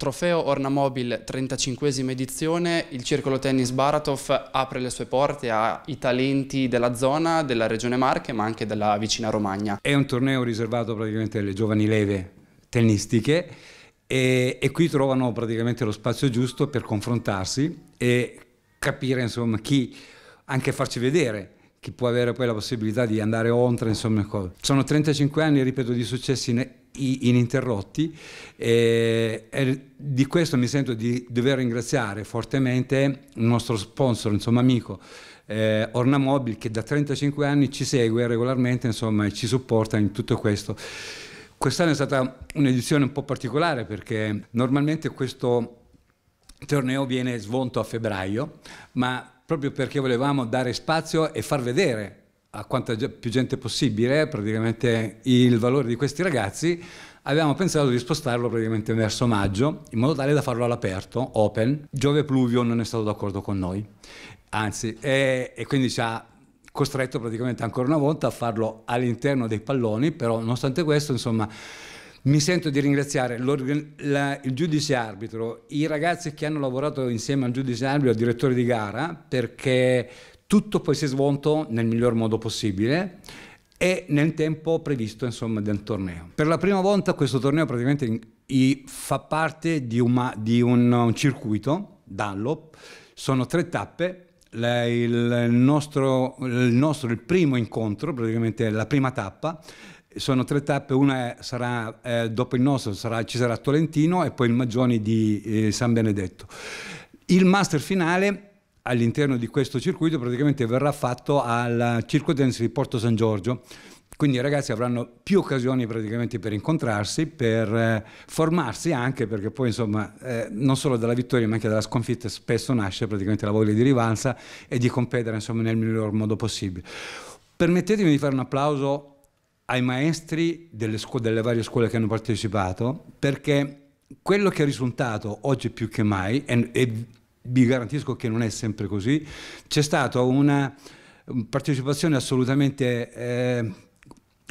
Trofeo Ornamobil 35esima edizione, il Circolo Tennis Baratov apre le sue porte ai talenti della zona, della regione Marche ma anche della vicina Romagna. È un torneo riservato praticamente alle giovani leve tennistiche e, e qui trovano praticamente lo spazio giusto per confrontarsi e capire insomma chi, anche farci vedere chi può avere poi la possibilità di andare oltre insomma. Ecco. Sono 35 anni, ripeto, di successi ininterrotti e, eh, e, di questo mi sento di dover ringraziare fortemente il nostro sponsor, insomma amico, eh, Ornamobil che da 35 anni ci segue regolarmente insomma, e ci supporta in tutto questo. Quest'anno è stata un'edizione un po' particolare perché normalmente questo torneo viene svolto a febbraio, ma proprio perché volevamo dare spazio e far vedere a quanta più gente possibile praticamente il valore di questi ragazzi, avevamo pensato di spostarlo praticamente verso maggio in modo tale da farlo all'aperto, open. Giove Pluvio non è stato d'accordo con noi, anzi, e, e quindi ci ha costretto praticamente ancora una volta a farlo all'interno dei palloni, però nonostante questo, insomma, mi sento di ringraziare la, il giudice arbitro, i ragazzi che hanno lavorato insieme al giudice arbitro, al direttore di gara, perché tutto poi si è svolto nel miglior modo possibile e nel tempo previsto insomma, del torneo. Per la prima volta questo torneo praticamente fa parte di, una, di un, un, circuito, Dallop, sono tre tappe, la, il, nostro, il, nostro, il primo incontro, praticamente la prima tappa, sono tre tappe, una sarà eh, dopo il nostro, sarà, ci sarà Tolentino e poi il Magioni di eh, San Benedetto. Il master finale all'interno di questo circuito praticamente verrà fatto al Circo Dance di Porto San Giorgio. Quindi i ragazzi avranno più occasioni praticamente per incontrarsi, per eh, formarsi anche, perché poi insomma eh, non solo dalla vittoria ma anche dalla sconfitta spesso nasce praticamente la voglia di rivalsa e di competere insomma nel miglior modo possibile. Permettetemi di fare un applauso ai maestri delle, scu- delle varie scuole che hanno partecipato, perché quello che è risultato oggi più che mai, e, e vi garantisco che non è sempre così, c'è stata una mm, partecipazione assolutamente eh,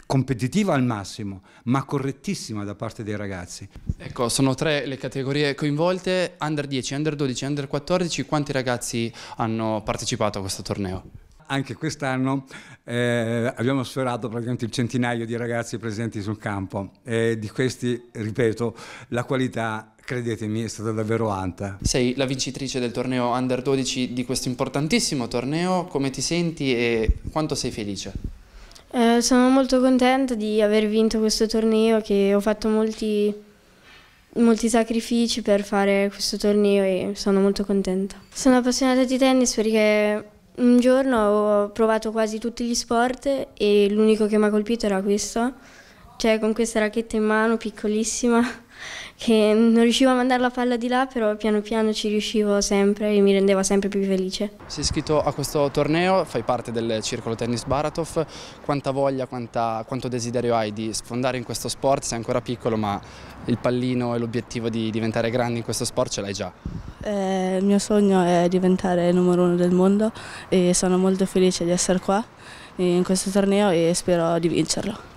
competitiva al massimo, ma correttissima da parte dei ragazzi. Ecco, sono tre le categorie coinvolte, under 10, under 12, under 14, quanti ragazzi hanno partecipato a questo torneo? anche quest'anno eh, abbiamo sfiorato praticamente il centinaio di ragazzi presenti sul campo e di questi, ripeto, la qualità Credetemi, è stata davvero alta. Sei la vincitrice del torneo Under 12 di questo importantissimo torneo, come ti senti e quanto sei felice? Eh, sono molto contenta di aver vinto questo torneo, che ho fatto molti, molti sacrifici per fare questo torneo e sono molto contenta. Sono appassionata di tennis perché un giorno ho provato quasi tutti gli sport e l'unico che mi ha colpito era questo, cioè con questa racchetta in mano piccolissima che non riuscivo a mandare la palla di là, però piano piano ci riuscivo sempre e mi rendeva sempre più felice. Sei iscritto a questo torneo, fai parte del circolo tennis Baratov, quanta voglia, quanta, quanto desiderio hai di sfondare in questo sport? Sei ancora piccolo ma il pallino e l'obiettivo di diventare grande in questo sport ce l'hai già? Eh, il mio sogno è diventare il numero uno del mondo e sono molto felice di essere qua in questo torneo e spero di vincerlo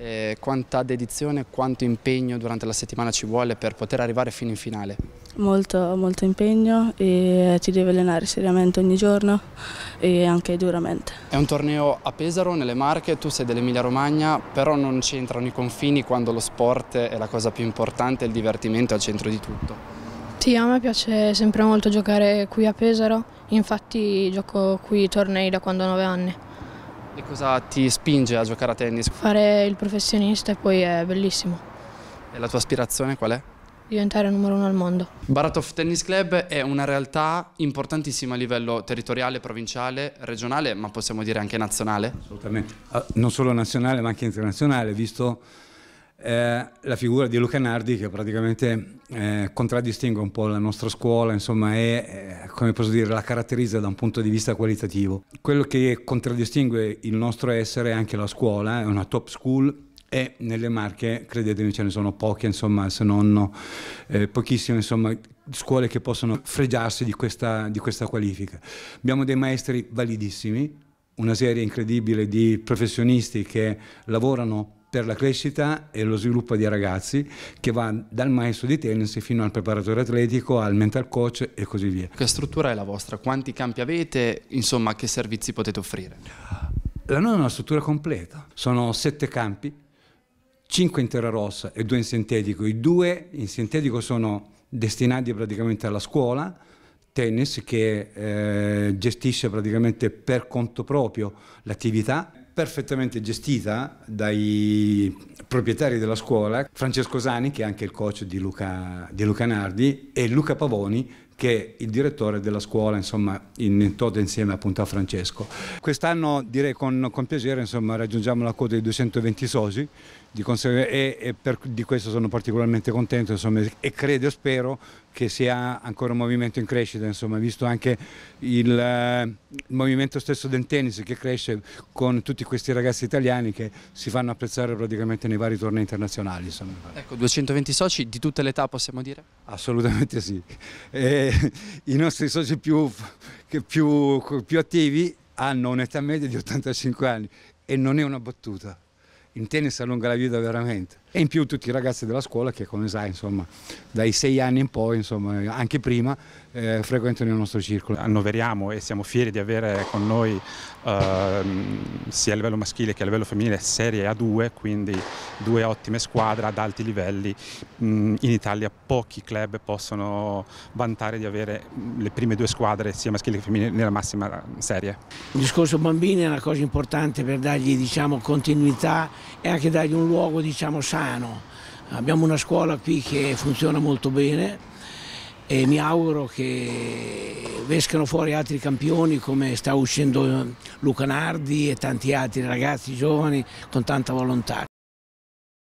eh, quanta dedizione, quanto impegno durante la settimana ci vuole per poter arrivare fino in finale? Molto, molto impegno e ti devi allenare seriamente ogni giorno e anche duramente. È un torneo a Pesaro, nelle Marche, tu sei dell'Emilia Romagna, però non c'entrano i confini quando lo sport è la cosa più importante, il divertimento è al centro di tutto. Sì, a me piace sempre molto giocare qui a Pesaro, infatti gioco qui i tornei da quando ho 9 anni. E cosa ti spinge a giocare a tennis? Fare il professionista e poi è bellissimo. E la tua aspirazione qual è? diventare numero uno al mondo. Baratov Tennis Club è una realtà importantissima a livello territoriale, provinciale, regionale, ma possiamo dire anche nazionale? Assolutamente, ah, non solo nazionale ma anche internazionale, visto la figura di Luca Nardi che praticamente eh, contraddistingue un po' la nostra scuola, insomma, è, eh, come posso dire, la caratterizza da un punto di vista qualitativo. Quello che contraddistingue il nostro essere è anche la scuola, è una top school e nelle Marche, credetemi, ce ne sono poche, insomma, se non eh, pochissime, insomma, scuole che possono fregiarsi di questa, di questa qualifica. Abbiamo dei maestri validissimi, una serie incredibile di professionisti che lavorano per la crescita e lo sviluppo dei ragazzi che va dal maestro di tennis fino al preparatore atletico, al mental coach e così via. Che struttura è la vostra? Quanti campi avete? Insomma, che servizi potete offrire? La nostra è una struttura completa, sono sette campi, cinque in terra rossa e due in sintetico. I due in sintetico sono destinati praticamente alla scuola, tennis che eh, gestisce praticamente per conto proprio l'attività perfettamente gestita dai proprietari della scuola, Francesco Sani che è anche il coach di Luca, di Luca Nardi e Luca Pavoni che è il direttore della scuola, insomma, in toto insieme appunto a Francesco. Quest'anno direi con, con piacere, insomma, raggiungiamo la quota di 220 soci di e, e per, di questo sono particolarmente contento insomma, e credo e spero che sia ancora un movimento in crescita, insomma, visto anche il, eh, il, movimento stesso del tennis che cresce con tutti questi ragazzi italiani che si fanno apprezzare praticamente nei vari tornei internazionali. Insomma. Ecco, 220 soci di tutte le età possiamo dire? Assolutamente sì. E, I nostri soci più, più, più attivi hanno un'età media di 85 anni e non è una battuta. In tennis allunga la vita veramente. E in più tutti i ragazzi della scuola che come sai insomma dai sei anni in poi insomma anche prima eh, frequentano il nostro circolo. Annoveriamo e siamo fieri di avere con noi eh, sia a livello maschile che a livello femminile serie A2 quindi due ottime squadre ad alti livelli. Mm, in Italia pochi club possono vantare di avere le prime due squadre sia maschile che femminile nella massima serie. Il discorso bambini è una cosa importante per dargli diciamo, continuità e anche dargli un luogo diciamo, sano lontano. Abbiamo una scuola qui che funziona molto bene e mi auguro che vescano fuori altri campioni come sta uscendo Luca Nardi e tanti altri ragazzi giovani con tanta volontà.